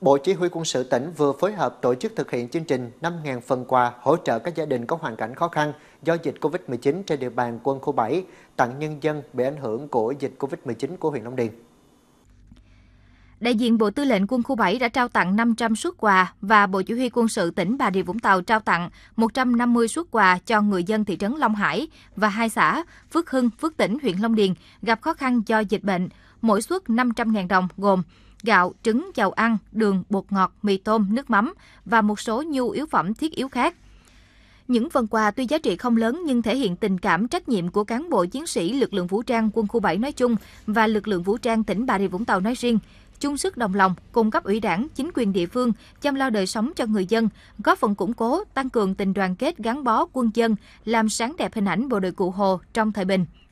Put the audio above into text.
Bộ Chỉ huy quân sự tỉnh vừa phối hợp tổ chức thực hiện chương trình 5.000 phần quà hỗ trợ các gia đình có hoàn cảnh khó khăn do dịch Covid-19 trên địa bàn quân khu 7, tặng nhân dân bị ảnh hưởng của dịch Covid-19 của huyện Long Điền. Đại diện Bộ Tư lệnh Quân khu 7 đã trao tặng 500 suất quà và Bộ Chỉ huy quân sự tỉnh Bà Rịa Vũng Tàu trao tặng 150 suất quà cho người dân thị trấn Long Hải và hai xã Phước Hưng, Phước Tỉnh, huyện Long Điền gặp khó khăn do dịch bệnh, mỗi suất 500.000 đồng gồm gạo, trứng, dầu ăn, đường, bột ngọt, mì tôm, nước mắm và một số nhu yếu phẩm thiết yếu khác. Những phần quà tuy giá trị không lớn nhưng thể hiện tình cảm trách nhiệm của cán bộ chiến sĩ lực lượng vũ trang quân khu 7 nói chung và lực lượng vũ trang tỉnh Bà Rịa Vũng Tàu nói riêng, chung sức đồng lòng cùng cấp ủy đảng, chính quyền địa phương chăm lo đời sống cho người dân, góp phần củng cố, tăng cường tình đoàn kết gắn bó quân dân, làm sáng đẹp hình ảnh bộ đội cụ Hồ trong thời bình.